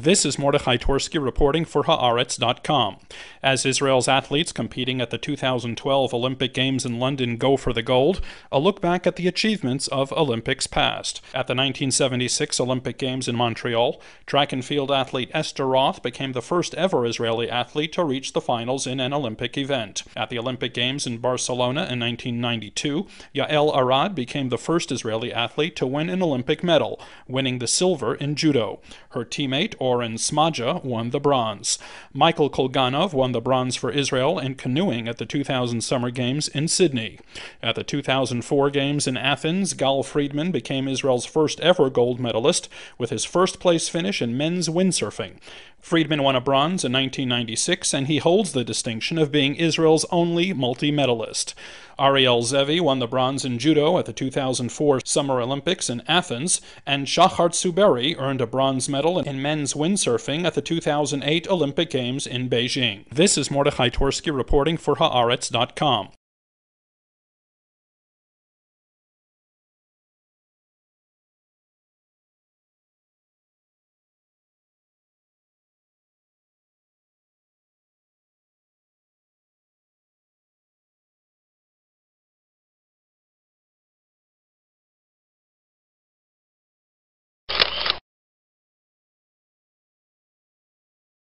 This is Mordechai Torsky reporting for Haaretz.com. As Israel's athletes competing at the 2012 Olympic Games in London go for the gold, a look back at the achievements of Olympics past. At the 1976 Olympic Games in Montreal, track and field athlete Esther Roth became the first ever Israeli athlete to reach the finals in an Olympic event. At the Olympic Games in Barcelona in 1992, Yael Arad became the first Israeli athlete to win an Olympic medal, winning the silver in judo. Her teammate, Oren Smaja won the bronze. Michael Kolganov won the bronze for Israel in canoeing at the 2000 Summer Games in Sydney. At the 2004 Games in Athens, Gal Friedman became Israel's first ever gold medalist with his first place finish in men's windsurfing. Friedman won a bronze in 1996, and he holds the distinction of being Israel's only multi medalist. Ariel Zevi won the bronze in judo at the 2004 Summer Olympics in Athens, and Shahar Tsuberi earned a bronze medal in men's windsurfing at the 2008 Olympic Games in Beijing. This is Mordechai Torsky reporting for Haaretz.com.